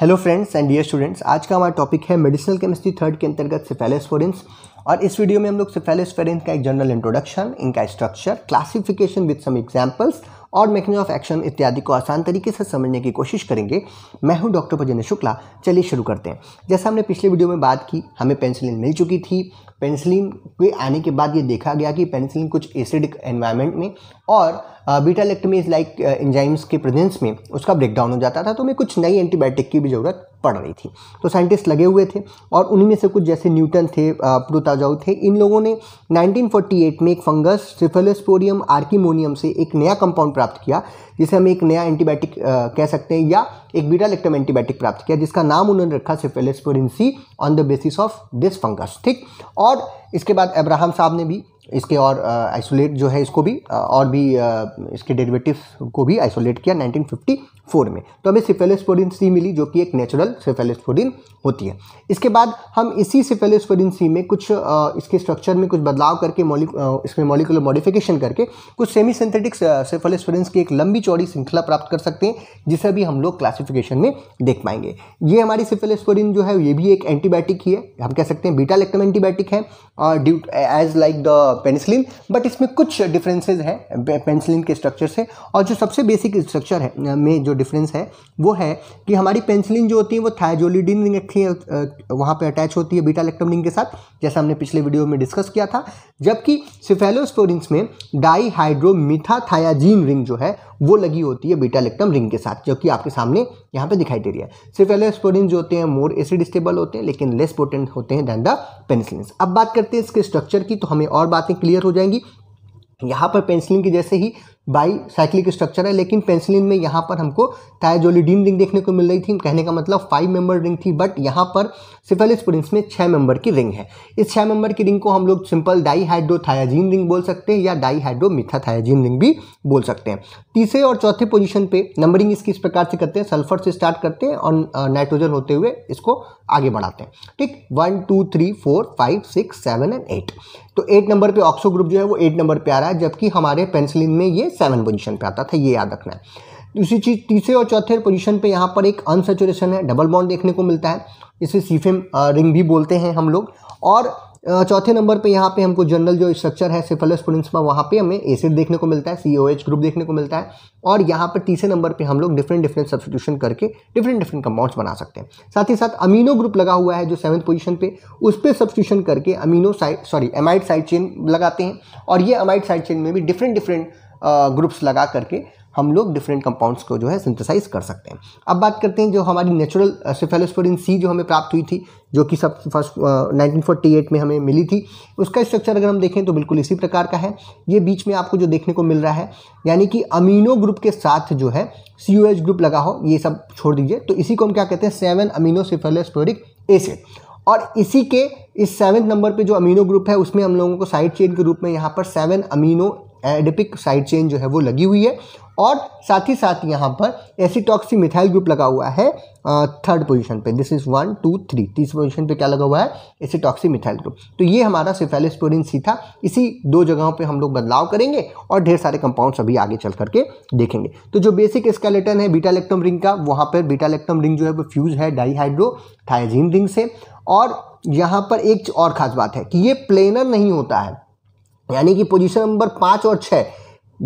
hello friends and dear students आज का हमारा टॉपिक है मेडिसिनल केमिस्ट्री थर्ड के अंतर्गत सिफेलेस्फोरेंस और इस वीडियो में हम लोग सिफेलेस्फोरेंस का एक जनरल इंट्रोडक्शन इनका structure classification with some examples और मैकेनिज्म ऑफ एक्शन इत्यादि को आसान तरीके से समझने की कोशिश करेंगे मैं हूं डॉक्टर भजन शुक्ला चलिए शुरू करते हैं जैसा हमने पिछले वीडियो में बात की हमें पेंसिलिन मिल चुकी थी पेंसिलिन के आने के बाद ये देखा गया कि पेंसिलिन कुछ एसिडिक एनवायरनमेंट में और बीटा इलेक्ट्रमीज लाइक एंजाइम्स के प्रेजेंस में उसका ब्रेकडाउन हो जाता था तो हमें कुछ नई एंटीबायोटिक की भी ज़रूरत पड़ रही थी तो साइंटिस्ट लगे हुए थे और उन्हीं में से कुछ जैसे न्यूटन थे प्रोताजाउ थे इन लोगों ने 1948 में एक फंगस सिफेलोस्पोरियम आर्किमोनियम से एक नया कंपाउंड प्राप्त किया जिसे हम एक नया एंटीबायोटिक कह सकते हैं या एक बीटा लेक्टम एंटीबायोटिक प्राप्त किया जिसका नाम उन्होंने रखा cephalosporin C on the basis of this fungus ठीक और इसके बाद अब्राहम साहब ने भी इसके और आइसोलेट जो है इसको भी और भी इसके डेरिवेटिव को भी आइसोलेट किया 1954 में तो हमें सिफेलोस्पोरिन सी मिली जो कि एक नेचुरल सिफेलोस्पोरिन होती है इसके बाद हम इसी सिफेलोस्पोरिन सी में कुछ इसके स्ट्रक्चर में कुछ बदलाव करके मॉलिक इसमें मॉलिकुलर मॉडिफिकेशन करके कुछ सेमी सिंथेटिक सिफेलोस्पोरिन की एक लंबी चौड़ी श्रृंखला प्राप्त कर सकते हैं जिसे भी हम लोग क्लासिफिकेशन में देख पाएंगे ये हमारी सिफेलेस्फोडिन जो है ये भी एक एंटीबायोटिक ही है हम कह सकते हैं बीटा लेक्टम एंटीबायोटिक है due as like the penicillin but इसमें कुछ डिफरेंसेस हैं पेनिसिलिन के स्ट्रक्चर से और जो सबसे बेसिक स्ट्रक्चर है में जो डिफरेंस है वो है कि हमारी पेनिसिलिन जो होती है वो थायजोलिडिन रिंग वहाँ पर अटैच होती है बीटा लेक्टम रिंग के साथ जैसा हमने पिछले वीडियो में डिस्कस किया था जबकि सिफेलोस्टोरिंस में डाईहाइड्रोमिथाथायाजीन रिंग जो है वो लगी होती है बीटा लेक्टम रिंग के साथ जो कि आपके सामने यहाँ पे दिखाई दे रही है सिर्फ एलोस्पोरिन जो होते हैं मोर एसिड स्टेबल होते हैं लेकिन लेस पोटेंट होते हैं दैन द पेंसिलिन अब बात करते हैं इसके स्ट्रक्चर की तो हमें और बातें क्लियर हो जाएंगी यहाँ पर पेंसिलिन की जैसे ही बाई साइक्लिक स्ट्रक्चर है लेकिन पेंसिलिन में यहाँ पर हमको थायजोलिडीन रिंग देखने को मिल रही थी कहने का मतलब फाइव मेंबर रिंग थी बट यहाँ पर प्रिंस में छः मेंबर की रिंग है इस छः मेंबर की रिंग को हम लोग सिंपल डाईहाइड्रोथायाजीन रिंग बोल सकते हैं या थायाजीन रिंग भी बोल सकते हैं तीसरे और चौथे पोजिशन पर नंबरिंग इसकी इस प्रकार से करते हैं सल्फर से स्टार्ट करते हैं और नाइट्रोजन होते हुए इसको आगे बढ़ाते हैं ठीक one two three four five six seven and eight तो एट नंबर पे ऑक्सो ग्रुप जो है वो एट नंबर पे आ रहा है जबकि हमारे पेंसिलिन में ये सेवन पोजिशन पर आता था ये याद रखना है दूसरी चीज़ तीसरे और चौथे पोजिशन पर यहाँ पर एक अनसेचुरेशन है डबल बॉन्ड देखने को मिलता है इसे सीफेम रिंग भी बोलते हैं हम लोग और चौथे नंबर पे यहाँ पे हमको जनरल जो स्ट्रक्चर है सिफलस प्रोडेंसमा वहाँ पे हमें एसिड देखने को मिलता है सी ओ एच ग्रुप देखने को मिलता है और यहाँ पर तीसरे नंबर पे हम लोग डिफरेंट डिफरेंट सब्सटीट्यूशन करके डिफरेंट डिफरेंट कंपाउंड्स बना सकते हैं साथ ही साथ अमीनो ग्रुप लगा हुआ है जो सेवन्थ पोजिशन पर उस पर सब्सटीट्यूशन करके amino side sorry amide side chain लगाते हैं और ये अमाइड साइड चेन में भी डिफरेंट डिफरेंट ग्रुप्स लगा करके हम लोग डिफरेंट कंपाउंड्स को जो है सिंथेसाइज कर सकते हैं अब बात करते हैं जो हमारी नेचुरल सिफेलोस्पोरिन सी जो हमें प्राप्त हुई थी जो कि सब फर्स्ट नाइनटीन फोर्टी एट में हमें मिली थी उसका स्ट्रक्चर अगर हम देखें तो बिल्कुल इसी प्रकार का है ये बीच में आपको जो देखने को मिल रहा है यानी कि अमीनो ग्रुप के साथ जो है सी ग्रुप लगा हो ये सब छोड़ दीजिए तो इसी को हम क्या कहते हैं सेवन अमीनो सिफेलोस्पोरिक एसिड और इसी के इस सेवन नंबर पे जो अमीनो ग्रुप है उसमें हम लोगों को साइड चेन के रूप में यहाँ पर seven amino adipic side chain जो है वो लगी हुई है और साथ ही साथ यहाँ पर एसीटॉक्सी मिथाइल ग्रुप लगा हुआ है थर्ड पोजीशन पे this is one two three तीस पोजीशन पे क्या लगा हुआ है एसीटॉक्सी मिथाइल ग्रुप तो ये हमारा सिफेलिस्पोरिन सी था इसी दो जगहों पे हम लोग बदलाव करेंगे और ढेर सारे कंपाउंड्स अभी आगे चल करके देखेंगे तो जो बेसिक स्केलेटन है बीटा इलेक्ट्रम रिंग का वहाँ पर बीटा इलेक्ट्रम रिंग जो है वो फ्यूज है डाईहाइड्रो थाइजीन रिंग से और यहाँ पर एक और ख़ास बात है कि ये प्लेनर नहीं होता है यानी कि पोजीशन नंबर पाँच और छः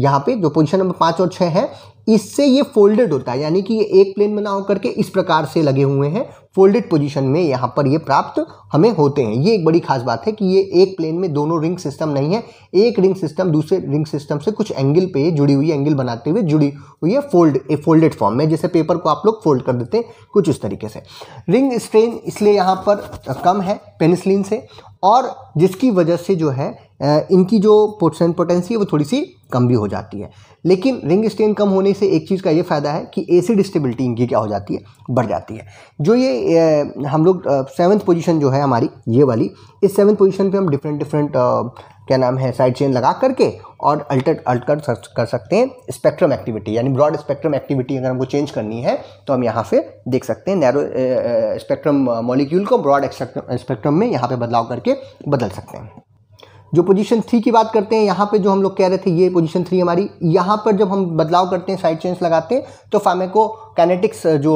यहाँ पे जो पोजीशन नंबर पाँच और छः है इससे ये फोल्डेड होता है यानी कि ये एक प्लेन में ना होकर के इस प्रकार से लगे हुए हैं फोल्डेड पोजीशन में यहाँ पर ये प्राप्त हमें होते हैं ये एक बड़ी खास बात है कि ये एक प्लेन में दोनों रिंग सिस्टम नहीं है एक रिंग सिस्टम दूसरे रिंग सिस्टम से कुछ एंगल पे जुड़ी हुई एंगल बनाते हुए जुड़ी हुई है फोल्ड ए फोल्डेड फॉर्म में जैसे पेपर को आप लोग फोल्ड कर देते हैं कुछ उस तरीके से रिंग स्ट्रेन इसलिए यहाँ पर कम है पेनिसलिन से और जिसकी वजह से जो है इनकी जो पोर्सन पोटेंसी है वो थोड़ी सी कम भी हो जाती है लेकिन रिंग स्टेन कम होने से एक चीज़ का ये फ़ायदा है कि एसिड स्टेबिलिटी इनकी क्या हो जाती है बढ़ जाती है जो ये हम लोग सेवन्थ पोजीशन जो है हमारी ये वाली इस सेवन्थ पोजीशन पे हम डिफरेंट डिफरेंट क्या नाम है साइड चेन लगा करके और अल्टर अल्ट कर कर सकते हैं स्पेक्ट्रम एक्टिविटी यानी ब्रॉड स्पेक्ट्रम एक्टिविटी अगर हमको चेंज करनी है तो हम यहाँ से देख सकते हैं नैरो स्पेक्ट्रम मॉलिक्यूल को ब्रॉड स्पेक्ट्रम में यहाँ पे बदलाव करके बदल सकते हैं जो पोजीशन थ्री की बात करते हैं यहाँ पे जो हम लोग कह रहे थे ये पोजीशन थ्री हमारी यहाँ पर जब हम बदलाव करते हैं साइड चेंज लगाते हैं तो फार्मेको कैनेटिक्स जो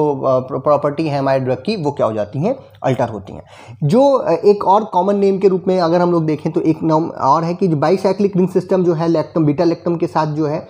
प्रॉपर्टी है हमारे ड्रग की वो क्या हो जाती हैं अल्टर होती हैं जो एक और कॉमन नेम के रूप में अगर हम लोग देखें तो एक नाम और है कि बाईसाइक्लिक रिंग सिस्टम जो है लेक्टम बीटा लेक्टम के साथ जो है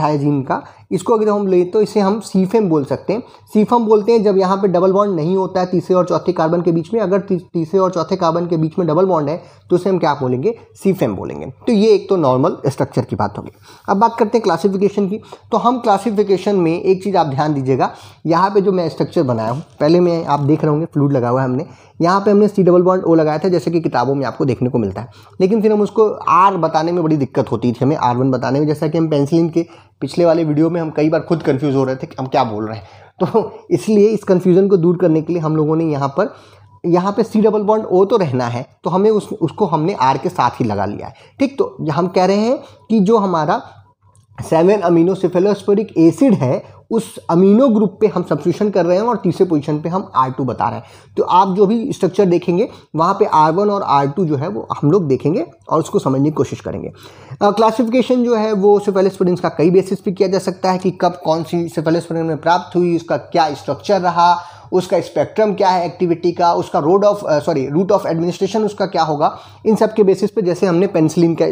थायाजीन का इसको अगर हम लें तो इसे हम सीफेम बोल सकते हैं सीफम बोलते हैं जब यहाँ पे डबल बॉन्ड नहीं होता है तीसरे और चौथे कार्बन के बीच में अगर तीसरे और चौथे कार्बन के बीच में डबल बॉन्ड है तो उसे हम क्या बोलेंगे सीफेम बोलेंगे तो ये एक तो नॉर्मल स्ट्रक्चर की बात होगी अब बात करते हैं क्लासिफिकेशन की तो हम क्लासिफिकेशन में एक चीज़ आप ध्यान दीजिएगा यहाँ पर जो मैं स्ट्रक्चर बनाया हूँ पहले मैं आप देख रहे होंगे फ्लूड लगा हुआ है हमने यहाँ पर हमने सी डबल बॉन्ड ओ लगाया था जैसे कि किताबों में आपको देखने को मिलता है लेकिन फिर हम उसको आर बताने में बड़ी दिक्कत होती थी हमें आर वन बताने में जैसा कि हम पेंसिलिन के पिछले वाले वीडियो में हम कई बार खुद कंफ्यूज हो रहे थे कि हम क्या बोल रहे हैं तो इसलिए इस कन्फ्यूज़न को दूर करने के लिए हम लोगों ने यहाँ पर यहाँ पे सी डबल बॉन्ड ओ तो रहना है तो हमें उस उसको हमने आर के साथ ही लगा लिया है ठीक तो हम कह रहे हैं कि जो हमारा सेवन अमीनो सिफेलोस्फोरिक एसिड है उस अमीनो ग्रुप पे हम सब्सिट्यूशन कर रहे हैं और तीसरे पोजीशन पे हम R2 बता रहे हैं तो आप जो भी स्ट्रक्चर देखेंगे वहाँ पे R1 और R2 जो है वो हम लोग देखेंगे और उसको समझने की कोशिश करेंगे क्लासिफिकेशन जो है वो सिफेलिस्परिन्स का कई बेसिस पे किया जा सकता है कि कब कौन सी सिफेलिस्परिन में प्राप्त हुई उसका क्या स्ट्रक्चर रहा उसका स्पेक्ट्रम क्या है एक्टिविटी का उसका road of sorry route of administration उसका क्या होगा इन सब के बेसिस पे जैसे हमने पेंसिलिन का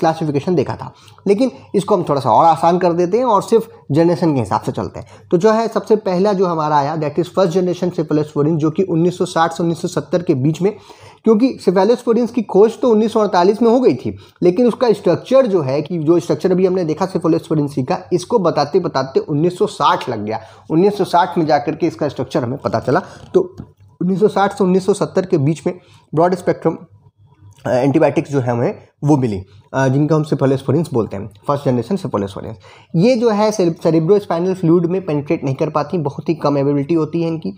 क्लासिफिकेशन देखा था लेकिन इसको हम थोड़ा सा और आसान कर देते हैं और सिर्फ जनरेशन के हिसाब से चलते हैं तो जो है सबसे पहला जो हमारा आया दैट इज़ फर्स्ट जनरेशन फोरिन जो कि 1960 से 1970 के बीच में क्योंकि सिफेलोस्पोरिन्स की खोज तो उन्नीस में हो गई थी लेकिन उसका स्ट्रक्चर जो है कि जो स्ट्रक्चर अभी हमने देखा सिफेलोस्पोरिन्सी का इसको बताते बताते 1960 लग गया 1960 में जाकर के इसका स्ट्रक्चर हमें पता चला तो 1960 से 1970 के बीच में ब्रॉड स्पेक्ट्रम एंटीबायोटिक्स जो है हमें वो मिली जिनको हम सिफोलेस्फोरिन्स बोलते हैं फर्स्ट जनरेशन सिफोलेस्फोरिन्स ये जो है सेरिब्रो स्पाइनल फ्लूड में पेनिट्रेट नहीं कर पाती बहुत ही कम एबिलिटी होती है इनकी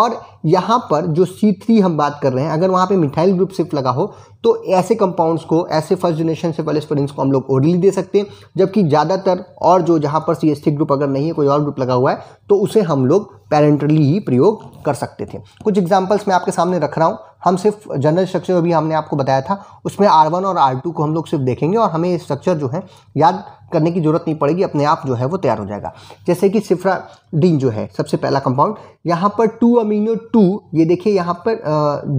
और यहाँ पर जो सी थ्री हम बात कर रहे हैं अगर वहाँ पे मिथाइल ग्रुप सिर्फ लगा हो तो ऐसे कंपाउंड्स को ऐसे फर्स्ट जनरेशन सिफोलेस्फोरिन्स को हम लोग ओरली दे सकते हैं जबकि ज़्यादातर और जो जहाँ पर सी एस ग्रुप अगर नहीं है कोई और ग्रुप लगा हुआ है तो उसे हम लोग पेरेंटली ही प्रयोग कर सकते थे कुछ एग्जाम्पल्स मैं आपके सामने रख रहा हूँ हम सिर्फ जनरल स्ट्रक्चर अभी हमने आपको बताया था उसमें आर वन और आर टू को हम लोग सिर्फ देखेंगे और हमें स्ट्रक्चर जो है याद करने की जरूरत नहीं पड़ेगी अपने आप जो है वो तैयार हो जाएगा जैसे कि डीन जो है सबसे पहला कंपाउंड यहाँ पर टू अमीनो टू ये देखिए यहाँ पर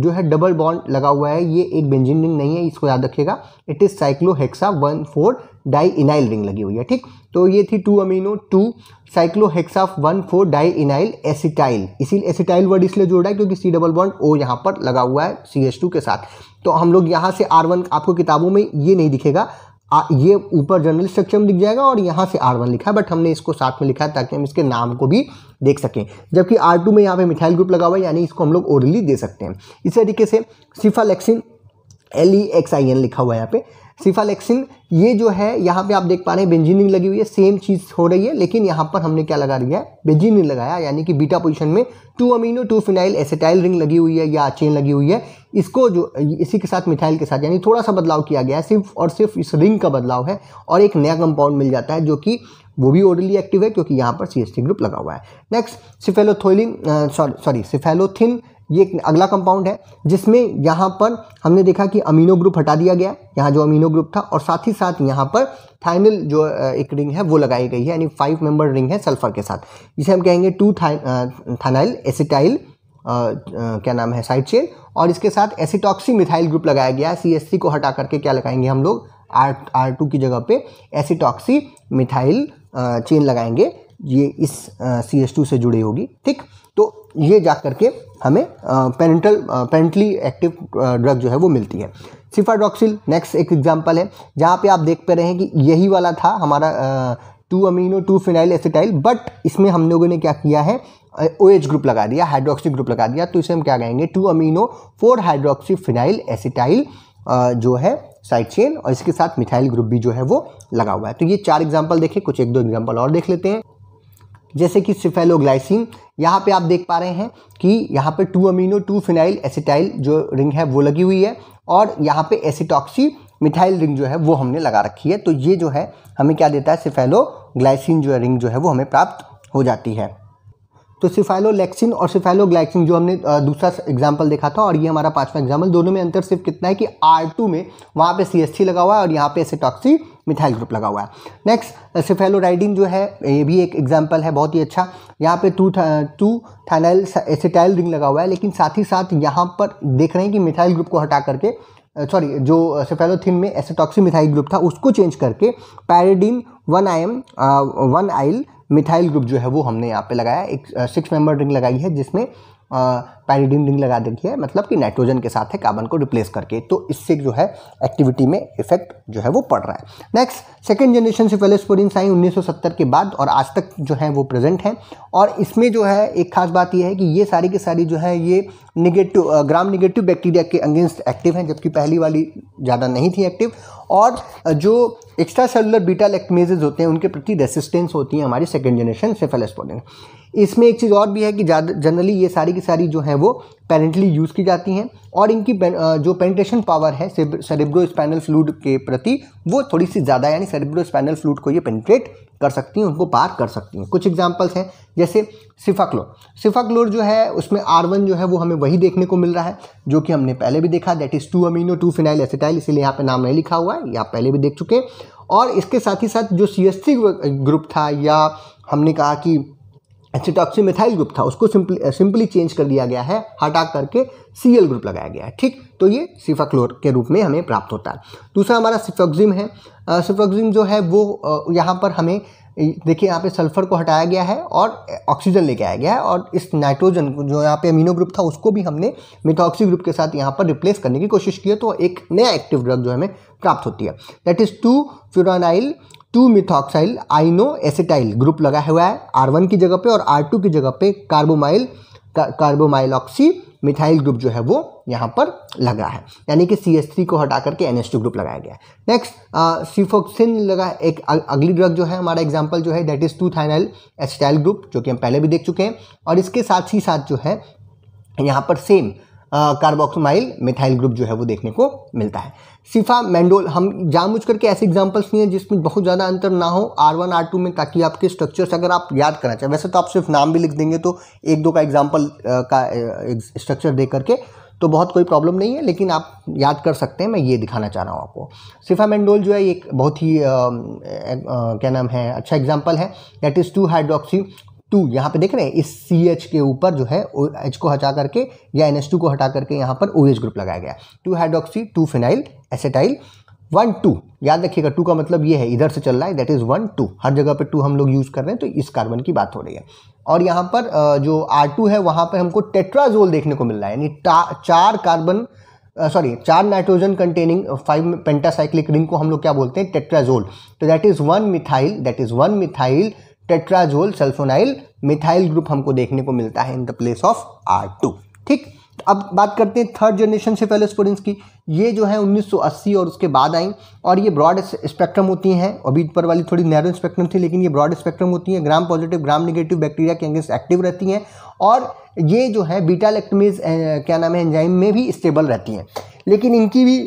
जो है डबल बॉन्ड लगा हुआ है ये एक बेंजिन रिंग नहीं है इसको याद रखिएगा it is cyclohexa one four di enyl ring लगी हुई है ठीक तो ये थी two amino two cyclohexa one four di enyl acetyl इसीलिए एसिटाइल वर्ड इसलिए रहा है क्योंकि सी डबल बॉन्ड ओ यहाँ पर लगा हुआ है सी एच टू के साथ तो हम लोग यहाँ से आर वन आपको किताबों में ये नहीं दिखेगा आ, ये ऊपर जनरल स्ट्रक्चर में दिख जाएगा और यहाँ से आर वन लिखा है बट हमने इसको साथ में लिखा है ताकि हम इसके नाम को भी देख सकें जबकि आर टू में यहाँ पे मिथाइल ग्रुप लगा हुआ है यानी इसको हम लोग ओरली दे सकते हैं इसी तरीके से cephalexin L E X I N लिखा हुआ है यहाँ पे सिफालेक्सिन ये जो है यहाँ पे आप देख पा रहे हैं बेंजीनिंग लगी हुई है सेम चीज़ हो रही है लेकिन यहाँ पर हमने क्या लगा दिया है बेंजीनिंग लगाया यानी कि बीटा पोजीशन में two amino two phenyl acetyl ring लगी हुई है या चेन लगी हुई है इसको जो इसी के साथ मिथाइल के साथ यानी थोड़ा सा बदलाव किया गया है सिर्फ और सिर्फ इस रिंग का बदलाव है और एक नया कंपाउंड मिल जाता है जो कि वो भी ओरली एक्टिव है क्योंकि यहाँ पर सी ग्रुप लगा हुआ है next cephalotholin sorry sorry cephalothin ये अगला कंपाउंड है जिसमें यहाँ पर हमने देखा कि अमीनो ग्रुप हटा दिया गया यहाँ जो अमीनो ग्रुप था और साथ ही साथ यहाँ पर थाइनल जो एक रिंग है वो लगाई गई है यानी फाइव मेंबर रिंग है सल्फर के साथ इसे हम कहेंगे टू थानाइल एसिटाइल क्या नाम है साइड चेन और इसके साथ एसिटॉक्सी मिथाइल ग्रुप लगाया गया सी एस सी को हटा करके क्या लगाएंगे हम लोग आर आर टू की जगह पे एसिटॉक्सी मिथाइल चेन लगाएंगे ये इस सी एस टू से जुड़ी होगी ठीक तो ये जा करके हमें पेरेंटल पेंटली एक्टिव ड्रग जो है वो मिलती है सिफाड्रॉक्सिल नेक्स्ट एक एग्जाम्पल है जहाँ पे आप देख पा रहे हैं कि यही वाला था हमारा two amino two phenyl acetyl but इसमें हम लोगों ने क्या किया है ओ एच ग्रुप लगा दिया हाइड्रोक्सी ग्रुप लगा दिया तो इसे हम क्या कहेंगे two amino four hydroxy phenyl acetyl जो है साइड चेन और इसके साथ मिथाइल ग्रुप भी जो है वो लगा हुआ है तो ये चार एग्जाम्पल देखें कुछ एक दो एग्जाम्पल और देख लेते हैं जैसे कि सिफेलोग्लाइसिन यहाँ पे आप देख पा रहे हैं कि यहाँ पे two amino two phenyl acetyl जो रिंग है वो लगी हुई है और यहाँ पे एसिटॉक्सी मिथाइल रिंग जो है वो हमने लगा रखी है तो ये जो है हमें क्या देता है सिफेलो ग्लाइसिन जो है रिंग जो है वो हमें प्राप्त हो जाती है तो सिफाइलोलेक्सिन और सिफाइलोग्लाइक्सिन जो हमने दूसरा एग्जाम्पल देखा था और ये हमारा पांचवा एग्जाम्पल दोनों में अंतर सिर्फ कितना है कि आर में वहाँ पे सी लगा हुआ है और यहाँ पे एसेटॉक्सी मिथाइल ग्रुप लगा हुआ है नेक्स्ट सिफेलोराइडिन जो है ये भी एक एग्जाम्पल है बहुत ही अच्छा यहाँ पे टू था, टू थानाइल एसिटाइल रिंग लगा हुआ है लेकिन साथ ही साथ यहाँ पर देख रहे हैं कि मिथाइल ग्रुप को हटा करके सॉरी जो सेफेलोथिन में एसेटॉक्सी मिथाइल ग्रुप था उसको चेंज करके pyridine one I M one yl methyl group जो है वो हमने यहाँ पे लगाया एक सिक्स मेंबर रिंग लगाई है जिसमें पायरिडीन रिंग लगा देती है मतलब कि नाइट्रोजन के साथ है कार्बन को रिप्लेस करके तो इससे जो है एक्टिविटी में इफेक्ट जो है वो पड़ रहा है नेक्स्ट सेकेंड जनरेशन से फेलोस्पोरिन्स आई 1970 के बाद और आज तक जो है वो प्रेजेंट हैं और इसमें जो है एक खास बात यह है कि ये सारी की सारी जो है ये निगेटिव ग्राम निगेटिव बैक्टीरिया के अगेंस्ट एक्टिव हैं जबकि पहली वाली ज़्यादा नहीं थी एक्टिव और जो एक्स्ट्रा सेलुलर बीटा लैक्टमेजेज होते हैं उनके प्रति रेसिस्टेंस होती है हमारी सेकेंड जनरेशन सेफेलोस्पोरिन इसमें एक चीज़ और भी है कि ज़्यादा जनरली ये सारी की सारी जो है वो पेरेंटली यूज़ की जाती हैं और इनकी जो पेंटेशन पावर है सेरेब्रो स्पाइनल फ्लूड के प्रति वो थोड़ी सी ज़्यादा यानी सेरेब्रो स्पाइनल फ्लूड को ये पेंट्रेट कर सकती हैं उनको पार कर सकती हैं कुछ एग्जांपल्स हैं जैसे सिफाक्लोर सिफाक्लोर जो है उसमें आर वन जो है वो हमें वही देखने को मिल रहा है जो कि हमने पहले भी देखा that is two amino two phenyl acetyl इसीलिए यहाँ पे नाम नहीं लिखा हुआ है ये आप पहले भी देख चुके हैं और इसके साथ ही साथ जो सी ग्रुप था या हमने कहा कि एसिटॉक्सी मिथाइल ग्रुप था उसको सिंपली सिंपली चेंज कर दिया गया है हटा करके सी एल ग्रुप लगाया गया है ठीक तो ये सिफाक्लोर के रूप में हमें प्राप्त होता है दूसरा हमारा सिफोक्जिम है सिफोक्जिम uh, जो है वो uh, यहाँ पर हमें देखिए यहाँ पे सल्फर को हटाया गया है और ऑक्सीजन uh, लेके आया गया है और इस नाइट्रोजन जो यहाँ पे अमीनो ग्रुप था उसको भी हमने मिथॉक्सी ग्रुप के साथ यहाँ पर रिप्लेस करने की कोशिश की है तो एक नया एक्टिव ड्रग जो हमें प्राप्त होती है that is two furanyl two methoxyl imino acetyl group लगा हुआ है आर वन की जगह पे और आर टू की जगह पे कार्बोमाइल का, ऑक्सी मिथाइल ग्रुप जो है वो यहाँ पर लगा है यानी कि सी एस थ्री को हटा करके एन एस टू ग्रुप लगाया गया है नेक्स्ट सीफोक्सिन लगा एक अगली ड्रग जो है हमारा एग्जाम्पल जो है that is two thienyl acetyl group जो कि हम पहले भी देख चुके हैं और इसके साथ ही साथ जो है यहाँ पर सेम कार्बोक्सोमाइल मिथाइल ग्रुप जो है वो देखने को मिलता है सिफा मैंडोल हम जानबूझ करके ऐसे एग्जांपल्स नहीं है जिसमें बहुत ज़्यादा अंतर ना हो आर वन आर टू में ताकि आपके स्ट्रक्चर्स अगर आप याद करना चाहें वैसे तो आप सिर्फ नाम भी लिख देंगे तो एक दो का एग्जाम्पल का स्ट्रक्चर दे करके तो बहुत कोई प्रॉब्लम नहीं है लेकिन आप याद कर सकते हैं मैं ये दिखाना चाह रहा हूँ आपको सिफामेंडोल जो है एक बहुत ही आ, आ, क्या नाम है अच्छा एग्जाम्पल है that is two hydroxy two यहाँ पे देख रहे हैं इस सी एच के ऊपर जो है ओ एच को हटा करके या एन एच टू को हटा करके यहाँ पर ओ एच ग्रुप लगाया गया two hydroxy two phenyl acetyl one two याद रखिएगा टू का मतलब ये है इधर से चल रहा है दैट इज़ वन टू हर जगह पे टू हम लोग यूज़ कर रहे हैं तो इस कार्बन की बात हो रही है और यहाँ पर जो आर टू है वहाँ पर हमको टेट्राजोल देखने को मिल रहा है यानी चार कार्बन सॉरी चार nitrogen containing five pentacyclic ring को हम लोग क्या बोलते हैं टेट्राजोल तो that is one methyl that is one methyl tetrazole sulphonyl methyl group हमको देखने को मिलता है in the place of R two ठीक तो अब बात करते हैं थर्ड जनरेशन से फेलोस्पोरिन्स की ये जो है 1980 और उसके बाद आई और ये ब्रॉड स्पेक्ट्रम होती हैं अभी पर वाली थोड़ी नैरो स्पेक्ट्रम थी लेकिन ये ब्रॉड स्पेक्ट्रम होती हैं gram positive gram negative bacteria के अगेंस्ट एक्टिव रहती हैं और ये जो है बीटा लैक्टमेज क्या नाम है एंजाइम में भी स्टेबल रहती हैं लेकिन इनकी भी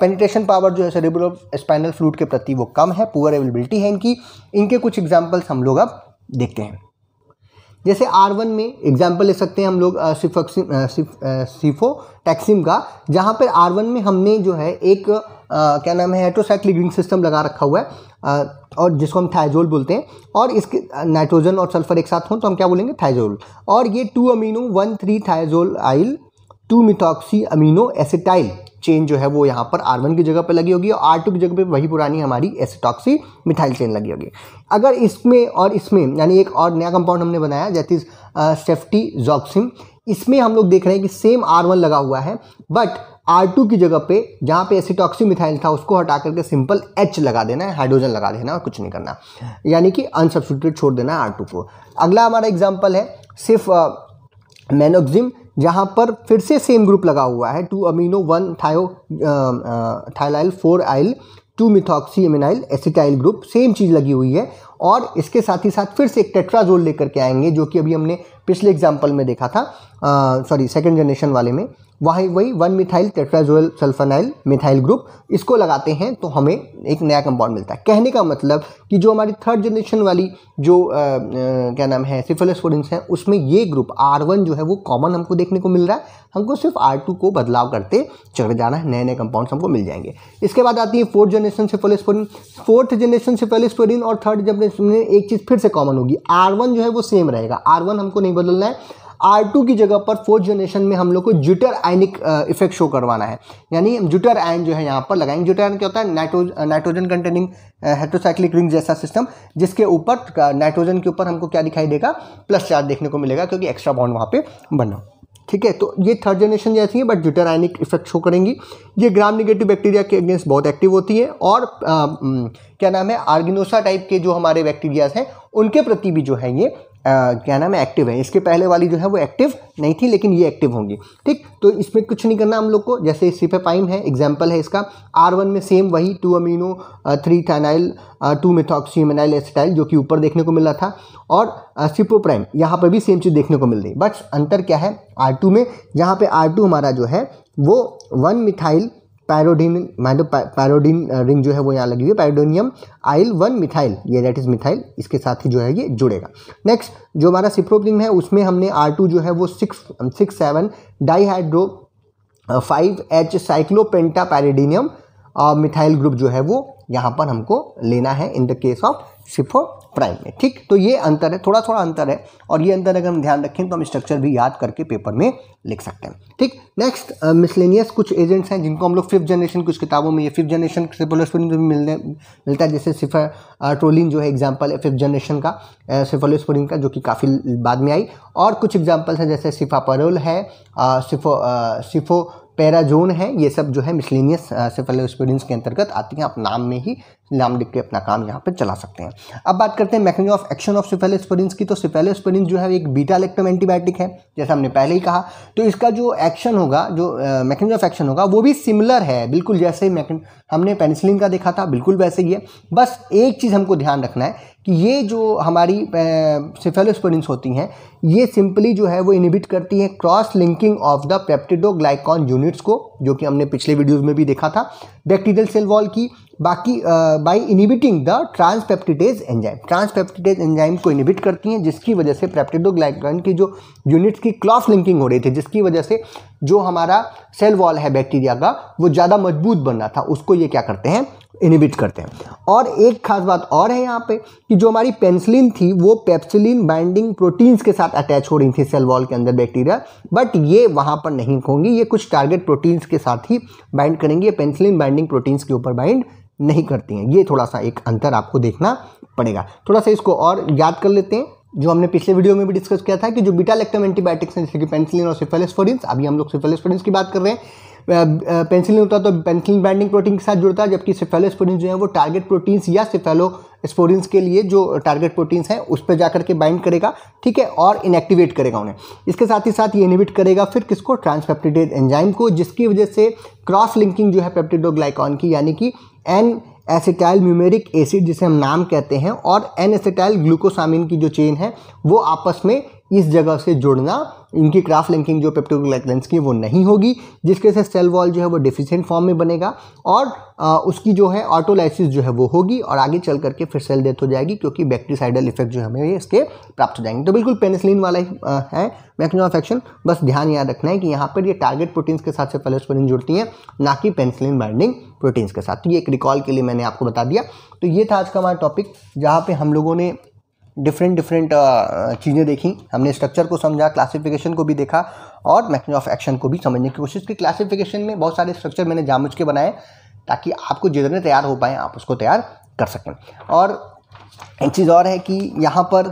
पेनिट्रेशन पावर जो है सेरेब्रल स्पाइनल फ्लूट के प्रति वो कम है पुअर अवेलेबिलिटी है इनकी इनके कुछ एग्जाम्पल्स हम लोग अब देखते हैं जैसे आर वन में एग्जाम्पल ले सकते हैं हम लोग सिफो टैक्सिम का जहाँ पर आर वन में हमने जो है एक आ, क्या नाम है हेट्रोसाइक्लिक रिंग सिस्टम लगा रखा हुआ है आ, और जिसको हम थाइजोल बोलते हैं और इसके नाइट्रोजन और सल्फर एक साथ हों तो हम क्या बोलेंगे थाइजोल और ये two amino one three thiazole yl two methoxy amino acetyl chain जो है वो यहाँ पर आर वन की जगह पर लगी होगी और आर टू की जगह पर वही पुरानी हमारी एसिटॉक्सी मिथाइल चेन लगी होगी अगर इसमें और इसमें यानी एक और नया कंपाउंड हमने बनाया जैट इज़ सेफ्टी जॉक्सिम इसमें हम लोग देख रहे हैं कि सेम आर वन लगा हुआ है बट आर टू की जगह पे जहाँ पे एसिटॉक्सी मिथाइल था उसको हटा करके सिंपल एच लगा देना है हाइड्रोजन लगा देना और कुछ नहीं करना यानी कि अनसब्सिट्यूट छोड़ देना है आर टू को अगला हमारा एग्जाम्पल है सिर्फ मैनोक्जिम uh, जहाँ पर फिर से सेम ग्रुप लगा हुआ है to amino one thio thialyl four yl two methoxy aminyl acetyl group same चीज़ लगी हुई है और इसके साथ ही साथ फिर से एक टेट्राजोल लेकर के आएंगे जो कि अभी हमने पिछले एग्जाम्पल में देखा था सॉरी सेकेंड जनरेशन वाले में वहीं वही one methyl tetrazole sulphanyl methyl group इसको लगाते हैं तो हमें एक नया कंपाउंड मिलता है कहने का मतलब कि जो हमारी थर्ड जनरेशन वाली जो आ, आ, क्या नाम है सिफिलोस्पोरेंस हैं उसमें ये ग्रुप आर वन जो है वो कॉमन हमको देखने को मिल रहा है हमको सिर्फ आर टू को बदलाव करते चढ़ जाना है नए नए कंपाउंड्स हमको मिल जाएंगे इसके बाद आती है fourth generation cephalosporin fourth generation cephalosporin और थर्ड जनरेशन में एक चीज़ फिर से कॉमन होगी आर वन जो है वो सेम रहेगा आर वन हमको नहीं बदलना है आर टू की जगह पर फोर्थ जनरेशन में हम लोग को जुटर आयनिक इफेक्ट शो करवाना है यानी जुटर आयन जो है यहाँ पर लगाएंगे जुटर आयन क्या होता है nitrogen nitrogen containing heterocyclic ring जैसा सिस्टम जिसके ऊपर नाइट्रोजन के ऊपर हमको क्या दिखाई देगा प्लस चार्ज देखने को मिलेगा क्योंकि एक्स्ट्रा बॉन्ड वहाँ पर बना ठीक है तो ये थर्ड जनरेशन जैसी है बट जुटराइनिक इफेक्ट शो करेंगी ये ग्राम निगेटिव बैक्टीरिया के अगेंस्ट बहुत एक्टिव होती है और आ, हम्म, क्या नाम है आर्गिनोसा टाइप के जो हमारे बैक्टीरियाज हैं उनके प्रति भी जो है ये आ, क्या नाम है एक्टिव है इसके पहले वाली जो है वो एक्टिव नहीं थी लेकिन ये एक्टिव होंगी ठीक तो इसमें कुछ नहीं करना हम लोग को जैसे सिपेपाइन है एग्जाम्पल है इसका आर वन में सेम वही two amino three thienyl two methoxyiminyl acetyl जो कि ऊपर देखने को मिल रहा था और सिपोप्राइम यहाँ पर भी सेम चीज़ देखने को मिल रही बट अंतर क्या है आर टू में यहाँ पर आर टू हमारा जो है वो वन मिथाइल पैरोडीन मान लो पैरोडीन रिंग जो है वो यहाँ लगी हुई है पैरोडोनियम आइल वन मिथाइल ये दैट इज मिथाइल इसके साथ ही जो है ये जुड़ेगा नेक्स्ट जो हमारा सिप्रोप्लिन है उसमें हमने आर टू जो है वो six six seven dihydro five H cyclopenta pyridinium methyl group जो है वो यहाँ पर हमको लेना है in the case of cefpirome में ठीक तो ये अंतर है थोड़ा थोड़ा अंतर है और ये अंतर अगर हम ध्यान रखें तो हम स्ट्रक्चर भी याद करके पेपर में लिख सकते हैं ठीक नेक्स्ट मिसलेनियस कुछ एजेंट्स हैं जिनको हम लोग फिफ्थ जनरेशन कुछ किताबों में ये फिफ्थ जनरेशन सिफोलोस्पिन में मिलने मिलता है जैसे सिफर ट्रोलिन जो है एग्जाम्पल है फिफ्थ जनरेशन का सिफोलोस्पोरिन का जो कि काफ़ी बाद में आई और कुछ एग्जाम्पल्स हैं जैसे सिफापरोल है सिफो सिफो पैराजोन है ये सब जो है मिसलिनियस सिफेलोस्पोरिन के अंतर्गत आती हैं आप नाम में ही नाम लिख के अपना काम यहाँ पर चला सकते हैं अब बात करते हैं mechanism of action of cephalosporins की तो सिफेलोस्पोरिन जो है एक बीटा लेक्टम एंटीबायोटिक है जैसा हमने पहले ही कहा तो इसका जो एक्शन होगा जो मैकेनिज्म ऑफ एक्शन होगा वो भी सिमिलर है बिल्कुल जैसे मैकन हमने पेनिसिलिन का देखा था बिल्कुल वैसे ही है बस एक चीज़ हमको ध्यान रखना है कि ये जो हमारी सिफेलोस्पोरिन्स होती हैं ये सिंपली जो है वो इनिबिट करती है cross linking of the peptidoglycan units को जो कि हमने पिछले वीडियोज़ में भी देखा था बैक्टीरियल सेल वॉल की बाकी by inhibiting the transpeptidase enzyme transpeptidase enzyme को इनिबिट करती हैं जिसकी वजह से पेप्टिडोग्लाइकन की जो यूनिट्स की क्लॉस लिंकिंग हो रही थी जिसकी वजह से जो हमारा सेल वॉल है बैक्टीरिया का वो ज़्यादा मजबूत बन रहा था उसको ये क्या करते हैं इनिबिट करते हैं और एक खास बात और है यहाँ पे कि जो हमारी पेंसिलिन थी वो पेप्सिलिन बाइंडिंग प्रोटीन्स के साथ अटैच हो रही थी सेल वॉल के अंदर बैक्टीरिया बट ये वहाँ पर नहीं होंगी ये कुछ टारगेट प्रोटीन्स के साथ ही बाइंड ये पेंसिलिन बाइंडिंग प्रोटीन्स के ऊपर बाइंड नहीं करती हैं ये थोड़ा सा एक अंतर आपको देखना पड़ेगा थोड़ा सा इसको और याद कर लेते हैं जो हमने पिछले वीडियो में भी डिस्कस किया था कि जो बीटा लेक्टम एंटीबायोटिक्स हैं जैसे कि पेंसिलिन और सिफेलिस्फोरिन्स अभी हम लोग सिफेलिस्फोरिन्स की बात कर रहे हैं पेंसिलिन होता है तो पेंसिलिन बाइंडिंग प्रोटीन के साथ जुड़ता है जबकि सिफेलोस्पोरिन जो है वो टारगेट प्रोटीन्स या सिफेलो स्पोरिन के लिए जो टारगेट प्रोटीन्स हैं उस पर जाकर के बाइंड करेगा ठीक है और इनएक्टिवेट करेगा उन्हें इसके साथ ही साथ ये इनिबिट करेगा फिर किसको ट्रांसपेप्टिडेड एंजाइम को जिसकी वजह से क्रॉस लिंकिंग जो है पेप्टिडोग्लाइकॉन की यानी कि एन एसिटाइल म्यूमेरिक एसिड जिसे हम नाम कहते हैं और एन एसिटाइल ग्लूकोसामिन की जो चेन है वो आपस में इस जगह से जुड़ना इनकी क्राफ्ट लिंकिंग जो पेप्टोग्लाइकन्स की वो नहीं होगी जिसके से सेल वॉल जो है वो डिफिशियंट फॉर्म में बनेगा और आ, उसकी जो है ऑटोलाइसिस जो है वो होगी और आगे चल करके फिर सेल डेथ हो जाएगी क्योंकि बैक्टीसाइडल इफेक्ट जो हमें इसके प्राप्त हो जाएंगे तो बिल्कुल पेनिसलिन वाला ही है मैक्सिमम अफेक्शन बस ध्यान याद रखना है कि यहाँ पर ये टारगेट प्रोटीन्स के साथ से फेलोस्परिन जुड़ती हैं ना कि पेनिसलिन बाइंडिंग प्रोटीन्स के साथ तो ये एक रिकॉल के लिए मैंने आपको बता दिया तो ये था आज का हमारा टॉपिक जहाँ पर हम लोगों ने डिफरेंट डिफरेंट चीज़ें देखी हमने स्ट्रक्चर को समझा क्लासिफिकेशन को भी देखा और मैकेज ऑफ एक्शन को भी समझने की कोशिश की क्लासिफिकेशन में बहुत सारे स्ट्रक्चर मैंने जामुच के बनाए ताकि आपको जितने तैयार हो पाएँ आप उसको तैयार कर सकें और एक चीज़ और है कि यहाँ पर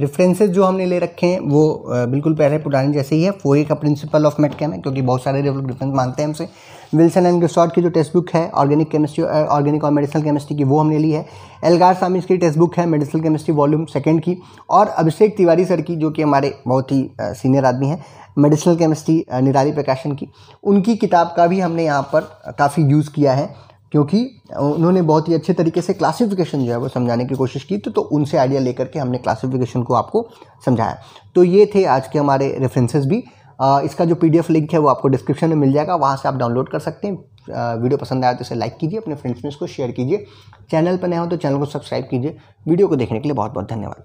रेफरेंसेज जो हमने ले रखे हैं वो बिल्कुल पहले पुराने जैसे ही है फोए का प्रिंसिपल ऑफ मेट है क्योंकि बहुत सारे लोग डिफरेंस मानते हैं हमसे विल्सन एंड गिस्टॉट की जो टेक्स्ट बुक है ऑर्गेनिक केमिस्ट्री ऑर्गेनिक और मेडिसिनल केमिस्ट्री की वो हमने ली है एलगार सामिस की टेक्स्ट बुक है मेडिसिनल केमिस्ट्री वॉल्यूम सेकेंड की और अभिषेक तिवारी सर की जो कि हमारे बहुत ही सीनियर आदमी हैं मेडिसिनल केमिस्ट्री निराली प्रकाशन की उनकी किताब का भी हमने यहाँ पर काफ़ी यूज़ किया है क्योंकि उन्होंने बहुत ही अच्छे तरीके से क्लासिफिकेशन जो है वो समझाने की कोशिश की तो तो उनसे आइडिया लेकर के हमने क्लासिफिकेशन को आपको समझाया तो ये थे आज के हमारे रेफरेंसेस भी इसका जो पीडीएफ लिंक है वो आपको डिस्क्रिप्शन में मिल जाएगा वहाँ से आप डाउनलोड कर सकते हैं वीडियो पसंद आया तो इसे लाइक कीजिए अपने फ्रेंड्स में इसको शेयर कीजिए चैनल पर नए हो तो चैनल को सब्सक्राइब कीजिए वीडियो को देखने के लिए बहुत बहुत धन्यवाद